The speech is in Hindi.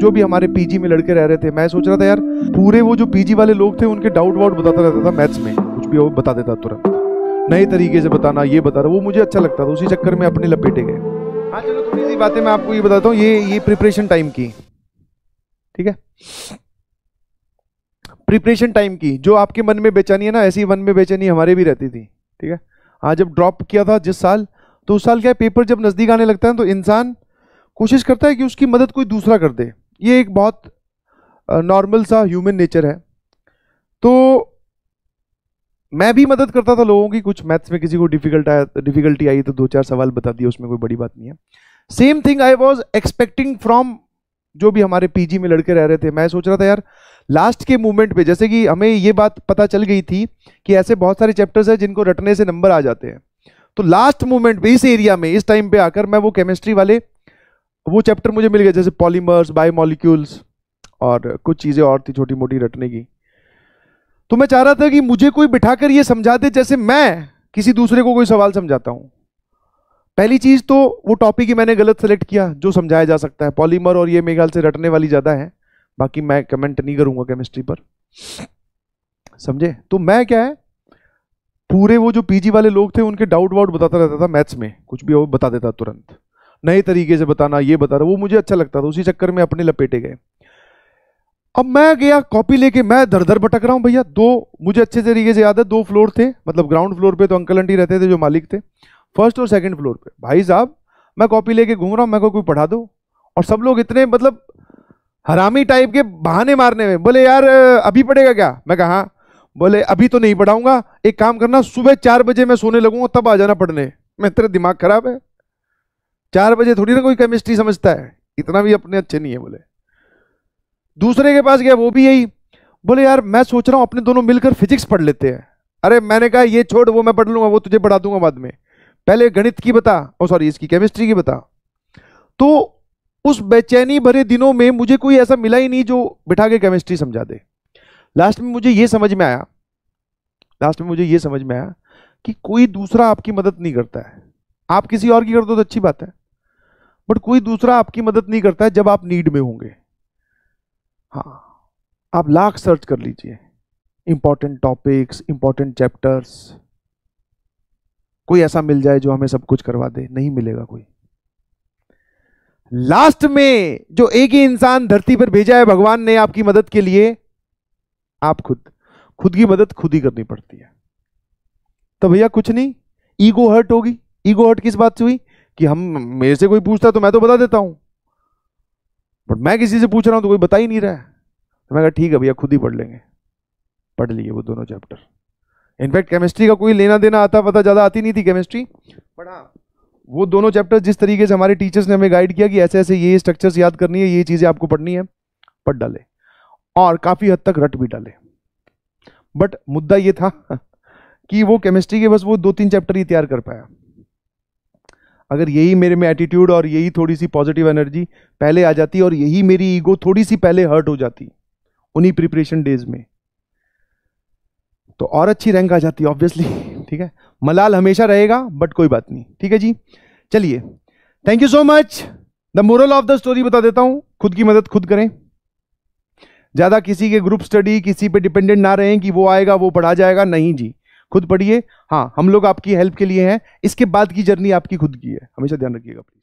जो भी हमारे पीजी में लड़के रह रहे थे मैं सोच रहा था यार पूरे वो जो पीजी वाले लोग थे उनके डाउट वाउट बताता रहता था मैथ्स में कुछ भी वो बता देता तुरंत नए तरीके से बताना ये बता रहा वो मुझे अच्छा लगता था उसी चक्कर में अपने लपेटे गए हाँ चलो थोड़ी सी बातें मैं आपको ये बताता हूँ ये ये प्रिपरेशन टाइम की ठीक है प्रिपरेशन टाइम की जो आपके मन में बेचैनी है ना ऐसी मन में बेचैनी हमारे भी रहती थी ठीक है हाँ जब ड्रॉप किया था जिस साल तो उस साल क्या पेपर जब नज़दीक आने लगता है तो इंसान कोशिश करता है कि उसकी मदद कोई दूसरा कर दे ये एक बहुत नॉर्मल सा ह्यूमन नेचर है तो मैं भी मदद करता था लोगों की कुछ मैथ्स में किसी को डिफिकल्ट आया डिफिकल्टी आई तो दो चार सवाल बता दिए उसमें कोई बड़ी बात नहीं है same thing I was expecting from जो भी हमारे पीजी में लड़के रह रहे थे मैं सोच रहा था यार लास्ट के मूवमेंट पे जैसे कि हमें ये बात पता चल गई थी कि ऐसे बहुत सारे चैप्टर्स हैं जिनको रटने से नंबर आ जाते हैं तो लास्ट मूवमेंट पे इस एरिया में इस टाइम पे आकर मैं वो केमिस्ट्री वाले वो चैप्टर मुझे मिल गया जैसे पॉलीमर्स बायोमोलिक्यूल्स और कुछ चीज़ें और थी छोटी मोटी रटने की तो मैं चाह रहा था कि मुझे कोई बिठाकर ये समझा दे जैसे मैं किसी दूसरे को कोई सवाल समझाता हूँ पहली चीज़ तो वो टॉपिक ही मैंने गलत सेलेक्ट किया जो समझाया जा सकता है पॉलीमर और ये मेघाल से रटने वाली ज़्यादा है बाकी मैं कमेंट नहीं करूँगा केमिस्ट्री पर समझे तो मैं क्या है पूरे वो जो पीजी वाले लोग थे उनके डाउट वाउट बताता रहता था मैथ्स में कुछ भी वो बता देता तुरंत नए तरीके से बताना ये बता रहा वो मुझे अच्छा लगता था उसी चक्कर में अपने लपेटे गए अब मैं गया कॉपी लेके मैं दर दर भटक रहा हूँ भैया दो मुझे अच्छे तरीके से याद है दो फ्लोर थे मतलब ग्राउंड फ्लोर पे तो अंकल आंटी रहते थे जो मालिक थे फर्स्ट और सेकंड फ्लोर पे भाई साहब मैं कॉपी लेके घूम रहा हूँ मैं को कोई पढ़ा दो और सब लोग इतने मतलब हरामी टाइप के बहाने मारने में बोले यार अभी पढ़ेगा क्या मैं कहा हाँ। बोले अभी तो नहीं पढ़ाऊंगा एक काम करना सुबह चार बजे मैं सोने लगूंगा तब आ जाना पढ़ने मैं तेरा दिमाग खराब है चार बजे थोड़ी ना कोई केमिस्ट्री समझता है इतना भी अपने अच्छे नहीं है बोले दूसरे के पास गया वो भी यही बोले यार मैं सोच रहा हूँ अपने दोनों मिलकर फिजिक्स पढ़ लेते हैं अरे मैंने कहा ये छोड़ वो मैं पढ़ लूंगा वो तुझे पढ़ा दूंगा बाद में पहले गणित की बता और सॉरी इसकी केमिस्ट्री की बता तो उस बेचैनी भरे दिनों में मुझे कोई ऐसा मिला ही नहीं जो बिठा के केमिस्ट्री समझा दे लास्ट में मुझे ये समझ में आया लास्ट में मुझे ये समझ में आया कि कोई दूसरा आपकी मदद नहीं करता है आप किसी और की कर दो तो अच्छी बात है बट कोई दूसरा आपकी मदद नहीं करता है जब आप नीड में होंगे हाँ आप लाख सर्च कर लीजिए इंपॉर्टेंट टॉपिक्स इंपॉर्टेंट चैप्टर्स कोई ऐसा मिल जाए जो हमें सब कुछ करवा दे नहीं मिलेगा कोई लास्ट में जो एक ही इंसान धरती पर भेजा है भगवान ने आपकी मदद के लिए आप खुद खुद की मदद खुद ही करनी पड़ती है तो भैया कुछ नहीं ईगो हर्ट होगी ईगो हर्ट किस बात से हुई कि हम मेरे से कोई पूछता तो मैं तो बता देता हूँ बट मैं किसी से पूछ रहा हूँ तो कोई बता ही नहीं रहा है तो मैं कहा ठीक है भैया खुद ही पढ़ लेंगे पढ़ लिए वो दोनों चैप्टर इनफैक्ट केमिस्ट्री का कोई लेना देना आता पता ज़्यादा आती नहीं थी केमिस्ट्री बट हाँ वो दोनों चैप्टर जिस तरीके से हमारे टीचर्स ने हमें गाइड किया कि ऐसे ऐसे ये स्ट्रक्चर्स याद करनी है ये चीज़ें आपको पढ़नी है पढ़ डाले और काफ़ी हद तक रट भी डाले बट मुद्दा ये था कि वो केमिस्ट्री के बस वो दो तीन चैप्टर ही तैयार कर पाया अगर यही मेरे में एटीट्यूड और यही थोड़ी सी पॉजिटिव एनर्जी पहले आ जाती और यही मेरी ईगो थोड़ी सी पहले हर्ट हो जाती उन्हीं प्रिपरेशन डेज में तो और अच्छी रैंक आ जाती है ऑब्वियसली ठीक है मलाल हमेशा रहेगा बट कोई बात नहीं ठीक है जी चलिए thank you so much the moral of the story बता देता हूं खुद की मदद खुद करें ज्यादा किसी के ग्रुप स्टडी किसी पे डिपेंडेंट ना रहें कि वो आएगा वो पढ़ा जाएगा नहीं जी खुद पढ़िए हाँ हम लोग आपकी हेल्प के लिए हैं इसके बाद की जर्नी आपकी खुद की है हमेशा ध्यान रखिएगा